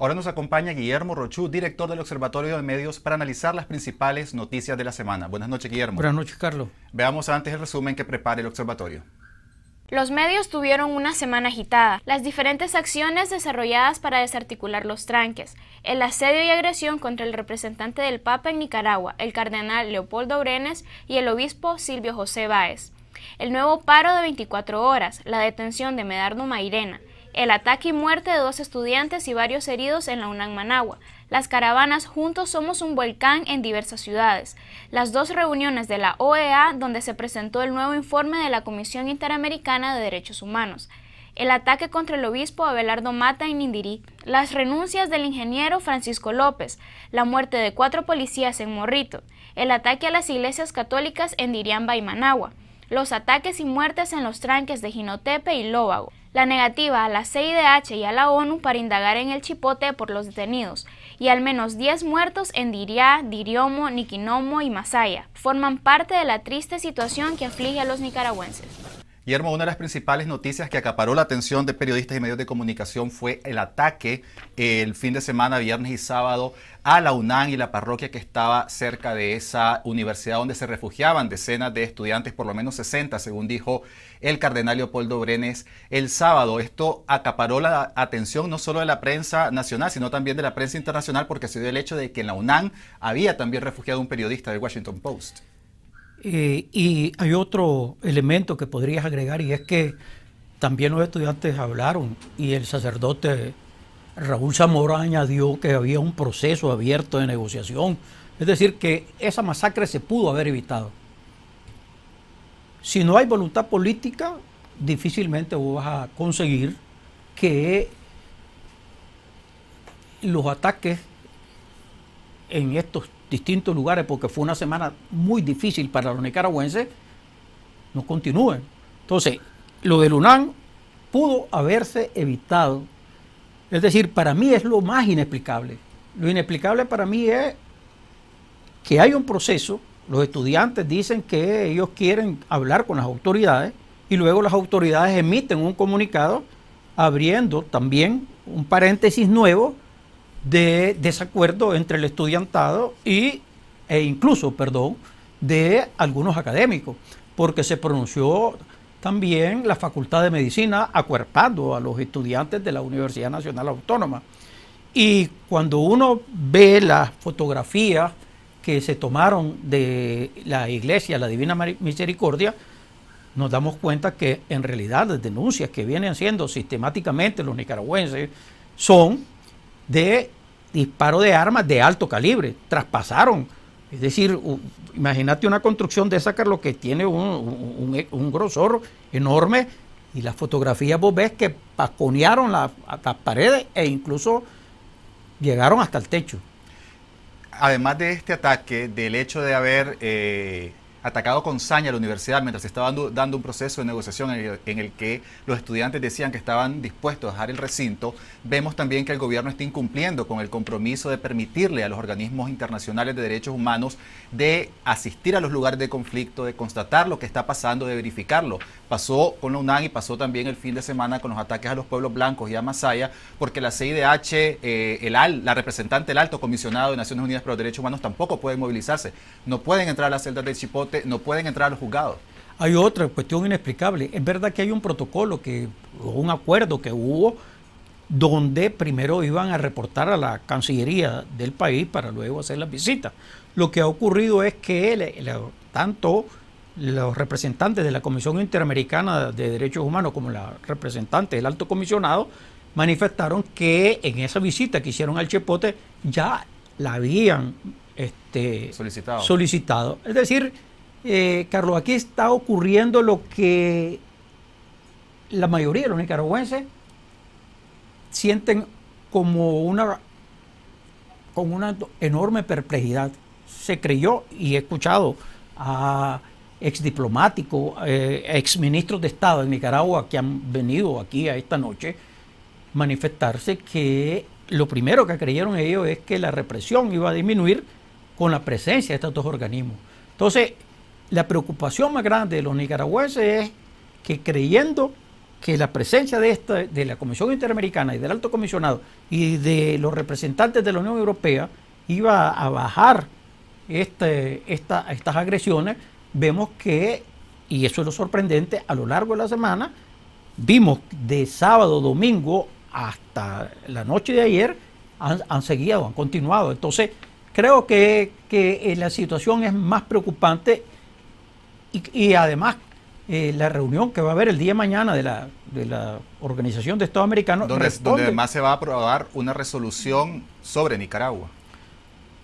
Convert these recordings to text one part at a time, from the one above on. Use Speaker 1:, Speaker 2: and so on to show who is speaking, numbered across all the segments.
Speaker 1: Ahora nos acompaña Guillermo Rochú, director del Observatorio de Medios, para analizar las principales noticias de la semana. Buenas noches, Guillermo. Buenas noches, Carlos. Veamos antes el resumen que prepara el observatorio.
Speaker 2: Los medios tuvieron una semana agitada. Las diferentes acciones desarrolladas para desarticular los tranques, el asedio y agresión contra el representante del Papa en Nicaragua, el cardenal Leopoldo Brenes y el obispo Silvio José Báez. El nuevo paro de 24 horas, la detención de Medardo Mairena, el ataque y muerte de dos estudiantes y varios heridos en la UNAM Managua, las caravanas Juntos Somos un Volcán en diversas ciudades, las dos reuniones de la OEA donde se presentó el nuevo informe de la Comisión Interamericana de Derechos Humanos, el ataque contra el obispo Abelardo Mata en Indirí, las renuncias del ingeniero Francisco López, la muerte de cuatro policías en Morrito, el ataque a las iglesias católicas en Diriamba y Managua, los ataques y muertes en los tranques de Jinotepe y Lóbago, la negativa a la CIDH y a la ONU para indagar en el chipote por los detenidos, y al menos 10 muertos en Diriá, Diriomo, Niquinomo y Masaya, forman parte de la triste situación que aflige a los nicaragüenses.
Speaker 1: Guillermo, una de las principales noticias que acaparó la atención de periodistas y medios de comunicación fue el ataque el fin de semana, viernes y sábado, a la UNAM y la parroquia que estaba cerca de esa universidad donde se refugiaban decenas de estudiantes, por lo menos 60, según dijo el cardenal Leopoldo Brenes el sábado. Esto acaparó la atención no solo de la prensa nacional, sino también de la prensa internacional, porque se dio el hecho de que en la UNAM había también refugiado un periodista del Washington Post.
Speaker 3: Eh, y hay otro elemento que podrías agregar y es que también los estudiantes hablaron y el sacerdote Raúl Zamora añadió que había un proceso abierto de negociación. Es decir, que esa masacre se pudo haber evitado. Si no hay voluntad política, difícilmente vas a conseguir que los ataques en estos distintos lugares, porque fue una semana muy difícil para los nicaragüenses, no continúen. Entonces, lo del UNAM pudo haberse evitado. Es decir, para mí es lo más inexplicable. Lo inexplicable para mí es que hay un proceso, los estudiantes dicen que ellos quieren hablar con las autoridades y luego las autoridades emiten un comunicado abriendo también un paréntesis nuevo de desacuerdo entre el estudiantado y, e incluso, perdón, de algunos académicos, porque se pronunció también la Facultad de Medicina acuerpando a los estudiantes de la Universidad Nacional Autónoma. Y cuando uno ve las fotografías que se tomaron de la iglesia, la Divina Misericordia, nos damos cuenta que en realidad las denuncias que vienen siendo sistemáticamente los nicaragüenses son de disparo de armas de alto calibre, traspasaron. Es decir, imagínate una construcción de esa, Carlos, que tiene e, un, grosor enorme y las fotografías vos ves que pasconearon las, las paredes e incluso llegaron hasta el techo
Speaker 1: además de este ataque, del hecho de haber eh, atacado con saña a la universidad mientras estaba dando, un proceso de negociación en el, que los estudiantes decían que estaban dispuestos a dejar el recinto, vemos también que el gobierno está incumpliendo con el compromiso de permitirle a los organismos internacionales de derechos humanos de asistir a los lugares de conflicto, de constatar lo que está pasando, de verificarlo. Pasó con la UNAM y pasó también el fin de semana con los ataques a los pueblos blancos y a Masaya, porque la CIDH, eh, el la representante del alto comisionado de Naciones Unidas para los Derechos Humanos tampoco puede movilizarse, no pueden entrar a las celdas de Chipotle, no pueden entrar a los juzgados.
Speaker 3: Hay otra cuestión inexplicable. Es verdad que hay un protocolo, que, o un acuerdo que hubo, donde primero iban a reportar a la Cancillería del país para luego hacer la visita. Lo que ha ocurrido es que tanto los representantes de la Comisión Interamericana de Derechos Humanos como la representante del alto comisionado manifestaron que en esa visita que hicieron al Chepote ya la habían este, solicitado. solicitado. Es decir, eh, Carlos, aquí está ocurriendo lo que la mayoría de los nicaragüenses sienten como una, con una enorme perplejidad. Se creyó y he escuchado a ex exdiplomáticos, eh, ex exministros de Estado en Nicaragua que han venido aquí a esta noche manifestarse que lo primero que creyeron ellos es que la represión iba a disminuir con la presencia de estos dos organismos. Entonces, la preocupación más grande de los nicaragüenses es que creyendo que la presencia de, esta, de la Comisión Interamericana y del Alto Comisionado y de los representantes de la Unión Europea iba a bajar este, estas agresiones, vemos que, y eso es lo sorprendente, a lo largo de la semana, vimos de sábado, domingo hasta la noche de ayer, han, seguido, han continuado. Entonces, creo que, que la situación es más preocupante y, además, eh, la reunión que va a haber el día mañana de la, de la Organización de Estados Americanos. Donde, además
Speaker 1: se va a aprobar una resolución sobre Nicaragua.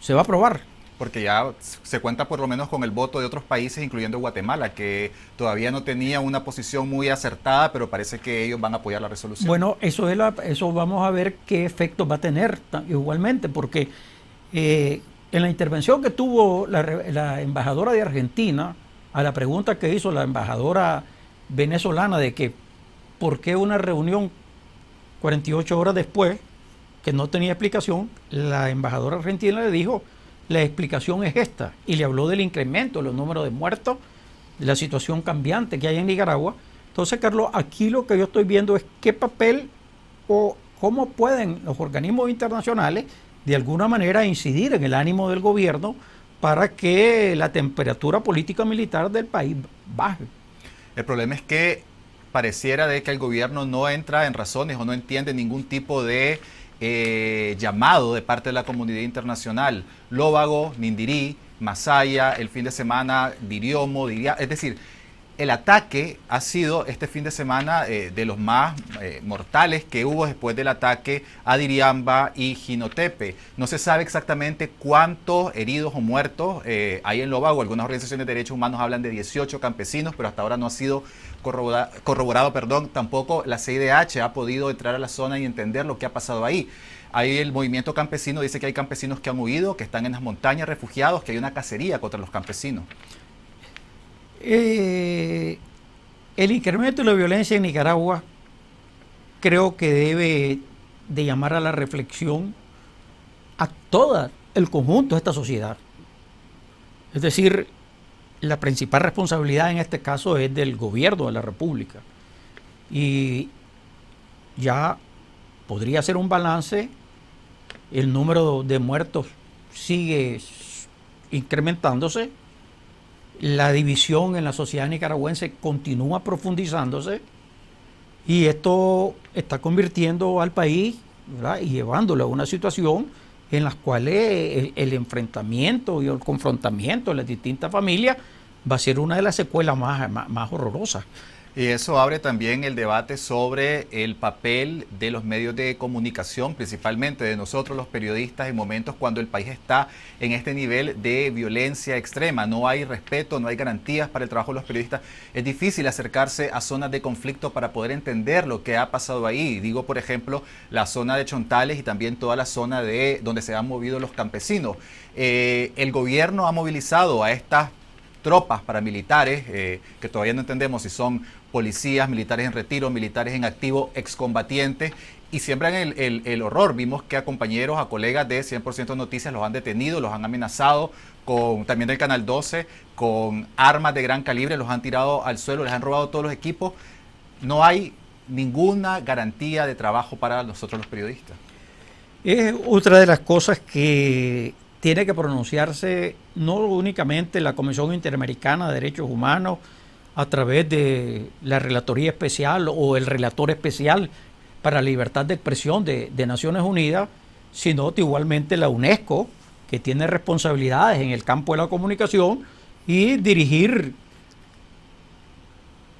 Speaker 1: Se va a aprobar porque ya se cuenta por lo menos con el voto de otros países, incluyendo Guatemala, que todavía no tenía una posición muy acertada, pero parece que ellos van a apoyar la resolución. Bueno,
Speaker 3: eso, es eso vamos a ver qué efecto va a tener igualmente, porque eh, en la intervención que tuvo la, la, embajadora de Argentina, a la pregunta que hizo la embajadora venezolana de que por qué una reunión 48 horas después, que no tenía explicación, la embajadora argentina le dijo, la explicación es esta, y le habló del incremento de los números de muertos, de la situación cambiante que hay en Nicaragua. Entonces, Carlos, aquí lo que yo estoy viendo es qué papel o cómo pueden los organismos internacionales de alguna manera incidir en el ánimo del gobierno para que la temperatura política militar del país
Speaker 1: baje. El problema es que pareciera de que el gobierno no entra en razones o no entiende ningún tipo de eh, llamado de parte de la comunidad internacional. Lóvago, Nindirí, Masaya, el fin de semana, Diriomo, Diría, es decir, el ataque ha sido este fin de semana eh, de los más eh, mortales que hubo después del ataque a Diriamba y Jinotepe. No se sabe exactamente cuántos heridos o muertos eh, hay en Lobago. Algunas organizaciones de derechos humanos hablan de 18 campesinos, pero hasta ahora no ha sido corroborado. Perdón. Tampoco la CIDH ha podido entrar a la zona y entender lo que ha pasado ahí. Ahí el movimiento campesino dice que hay campesinos que han huido, que están en las montañas refugiados, que hay una cacería contra los campesinos.
Speaker 3: Eh, el incremento de la violencia en Nicaragua creo que debe de llamar a la reflexión a todo el conjunto de esta sociedad. Es decir, la principal responsabilidad en este caso es del gobierno de la República. Y ya podría ser un balance, el número de muertos sigue incrementándose, la división en la sociedad nicaragüense continúa profundizándose y esto está convirtiendo al país y llevándolo a una situación en la cual el, enfrentamiento y el confrontamiento de las distintas familias va a ser una de las secuelas más horrorosas.
Speaker 1: Y eso abre también el debate sobre el papel de los medios de comunicación, principalmente de nosotros los periodistas, en momentos cuando el país está en este nivel de violencia extrema. No hay respeto, no hay garantías para el trabajo de los periodistas. Es difícil acercarse a zonas de conflicto para poder entender lo que ha pasado ahí. Digo, por ejemplo, la zona de Chontales y también toda la zona de donde se han movido los campesinos. Eh, el gobierno ha movilizado a estas tropas paramilitares, eh, que todavía no entendemos si son policías, militares en retiro, militares en activo, excombatientes, y siembran el, horror. Vimos que a compañeros, a colegas de 100% Noticias los han detenido, los han amenazado, con, también del Canal 12, con armas de gran calibre, los han tirado al suelo, les han robado todos los equipos. No hay ninguna garantía de trabajo para nosotros los periodistas.
Speaker 3: Es otra de las cosas que tiene que pronunciarse no únicamente la Comisión Interamericana de Derechos Humanos a través de la Relatoría Especial o el Relator Especial para la Libertad de Expresión de, de Naciones Unidas, sino igualmente la UNESCO, que tiene responsabilidades en el campo de la comunicación y dirigir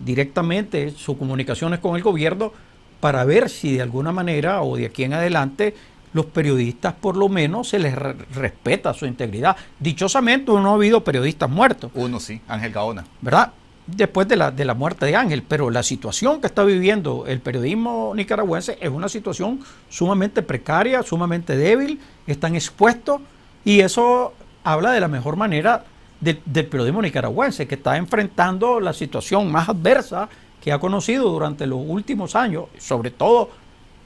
Speaker 3: directamente sus comunicaciones con el gobierno para ver si de alguna manera o de aquí en adelante los periodistas por lo menos se les respeta su integridad. Dichosamente no ha habido periodistas muertos. Uno sí, Ángel Gaona. ¿Verdad? Después de la, de la muerte de Ángel, pero la situación que está viviendo el periodismo nicaragüense es una situación sumamente precaria, sumamente débil, están expuestos y eso habla de la mejor manera del, del periodismo nicaragüense, que está enfrentando la situación más adversa que ha conocido durante los últimos años, sobre todo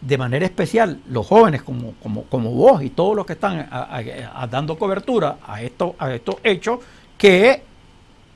Speaker 3: de manera especial los jóvenes como, como, como vos y todos los que están dando cobertura a, esto, a estos hechos que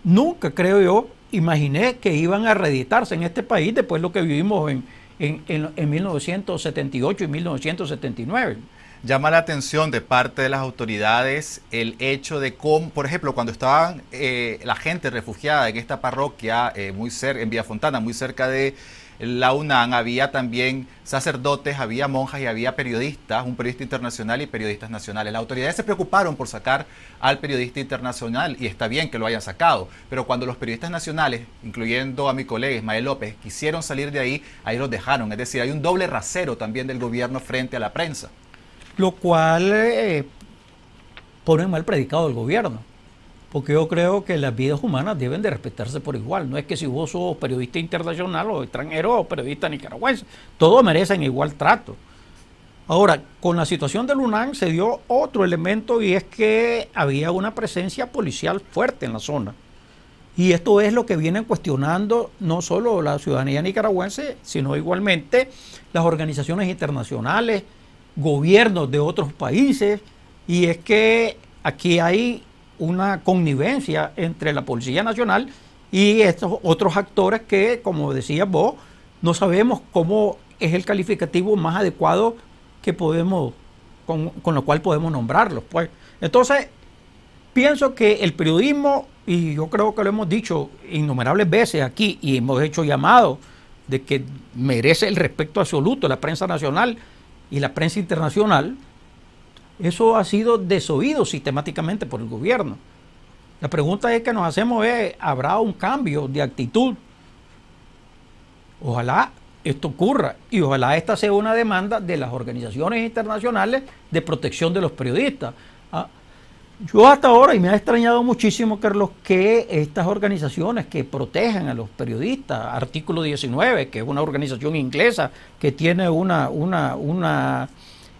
Speaker 3: nunca, creo yo, imaginé que iban a reeditarse en este país después de lo que vivimos en, en, en, 1978 y 1979.
Speaker 1: Llama la atención de parte de las autoridades el hecho de cómo, por ejemplo, cuando estaban eh, la gente refugiada en esta parroquia, eh, muy cerca, en Villa Fontana, muy cerca de la UNAM, había también sacerdotes, había monjas y había periodistas, un periodista internacional y periodistas nacionales. Las autoridades se preocuparon por sacar al periodista internacional y está bien que lo hayan sacado, pero cuando los periodistas nacionales, incluyendo a mi colega Ismael López, quisieron salir de ahí, ahí los dejaron. Es decir, hay un doble rasero también del gobierno frente a la prensa.
Speaker 3: Lo cual eh, pone mal predicado el gobierno porque yo creo que las vidas humanas deben de respetarse por igual. No es que si vos sos periodista internacional o extranjero o periodista nicaragüense, todos merecen igual trato. Ahora, con la situación de LUNAN se dio otro elemento y es que había una presencia policial fuerte en la zona. Y esto es lo que vienen cuestionando no solo la ciudadanía nicaragüense, sino igualmente las organizaciones internacionales, gobiernos de otros países. Y es que aquí hay una connivencia entre la Policía Nacional y estos otros actores que, como decías vos, no sabemos cómo es el calificativo más adecuado que podemos, con, lo cual podemos nombrarlos. Pues. Entonces, pienso que el periodismo, y yo creo que lo hemos dicho innumerables veces aquí, y hemos hecho llamado de que merece el respeto absoluto la prensa nacional y la prensa internacional, eso ha sido desoído sistemáticamente por el gobierno. La pregunta es que nos hacemos es, ¿habrá un cambio de actitud? Ojalá esto ocurra y ojalá esta sea una demanda de las organizaciones internacionales de protección de los periodistas. Ah, yo hasta ahora, y me ha extrañado muchísimo, Carlos, que estas organizaciones que protegen a los periodistas, artículo 19, que es una organización inglesa que tiene una, una, una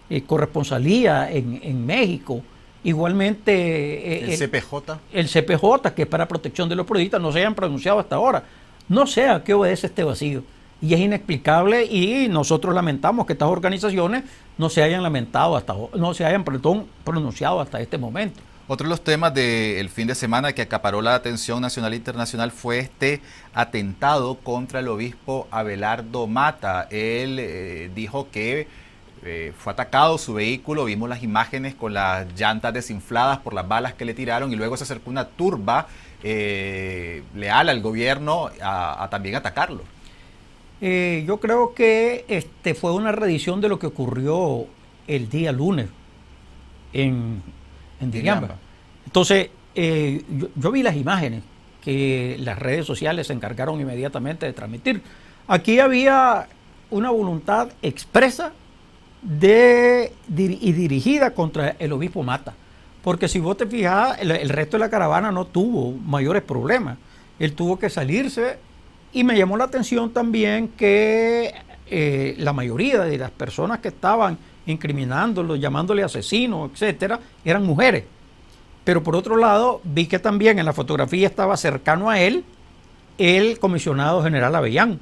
Speaker 3: eh, corresponsalía en, México. Igualmente... Eh, ¿El,
Speaker 1: CPJ?
Speaker 3: El CPJ, que es para protección de los periodistas, no se hayan pronunciado hasta ahora. No sé a qué obedece este vacío. Y es inexplicable y nosotros lamentamos que estas organizaciones no se hayan lamentado hasta no se hayan pronunciado hasta este momento.
Speaker 1: Otro de los temas del fin de semana que acaparó la atención nacional e internacional fue este atentado contra el obispo Abelardo Mata. Él eh, dijo que eh, fue atacado su vehículo, vimos las imágenes con las llantas desinfladas por las balas que le tiraron y luego se acercó una turba eh, leal al gobierno a, también atacarlo.
Speaker 3: Eh, yo creo que este fue una redición de lo que ocurrió el día lunes en, en Diriamba. Entonces, yo vi las imágenes que las redes sociales se encargaron inmediatamente de transmitir. Aquí había una voluntad expresa de, y dirigida contra el obispo Mata. Porque si vos te fijas, el, resto de la caravana no tuvo mayores problemas. Él tuvo que salirse y me llamó la atención también que eh, la mayoría de las personas que estaban incriminándolo, llamándole asesino, etcétera, eran mujeres. Pero por otro lado, vi que también en la fotografía estaba cercano a él el comisionado general Avellán.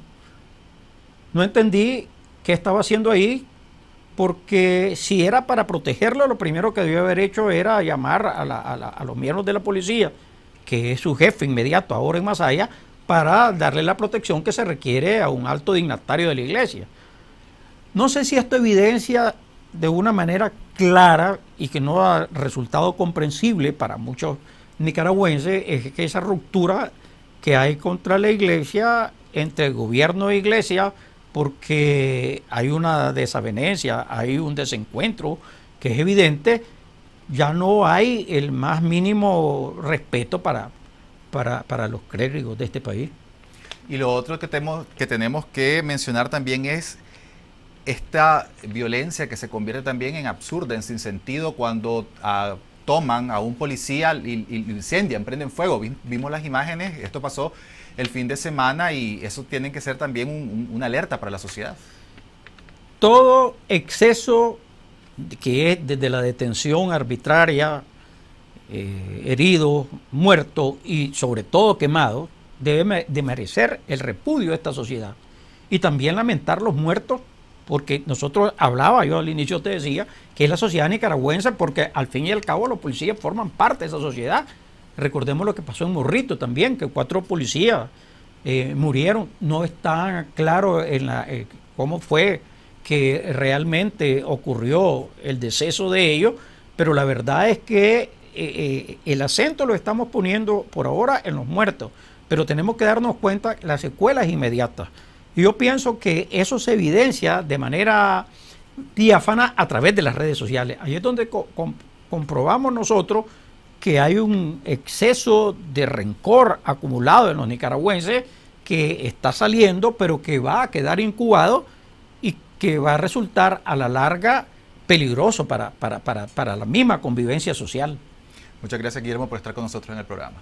Speaker 3: No entendí qué estaba haciendo ahí, porque si era para protegerlo, lo primero que debió haber hecho era llamar a, los miembros de la policía, que es su jefe inmediato ahora en Masaya, para darle la protección que se requiere a un alto dignatario de la iglesia. No sé si esto evidencia de una manera clara y que no ha resultado comprensible para muchos nicaragüenses es que esa ruptura que hay contra la iglesia, entre el gobierno e iglesia, porque hay una desavenencia, hay un desencuentro que es evidente, ya no hay el más mínimo respeto para, para, para los clérigos de este país.
Speaker 1: Y lo otro que tenemos, que tenemos que mencionar también es esta violencia que se convierte también en absurda, en sin sentido, cuando ah, toman a un policía y, y, incendian, prenden fuego. vimos las imágenes, esto pasó el fin de semana y eso tiene que ser también una alerta para la sociedad. Todo exceso
Speaker 3: que es desde la detención arbitraria, heridos, eh, herido, muerto y sobre todo quemado, debe de merecer el repudio de esta sociedad. Y también lamentar los muertos, porque nosotros hablaba, yo al inicio te decía, que es la sociedad nicaragüense, porque al fin y al cabo los policías forman parte de esa sociedad Recordemos lo que pasó en Morrito también, que cuatro policías eh, murieron. No está claro en la, eh, cómo fue que realmente ocurrió el deceso de ellos, pero la verdad es que eh, el acento lo estamos poniendo por ahora en los muertos, pero tenemos que darnos cuenta las secuelas inmediatas. Yo pienso que eso se evidencia de manera diáfana a través de las redes sociales. Ahí es donde comprobamos nosotros que hay un exceso de rencor acumulado en los nicaragüenses que está saliendo, pero que va a quedar incubado y que va a resultar a la larga peligroso para, para, para, para la misma convivencia social. Muchas gracias, Guillermo, por estar con nosotros en el programa.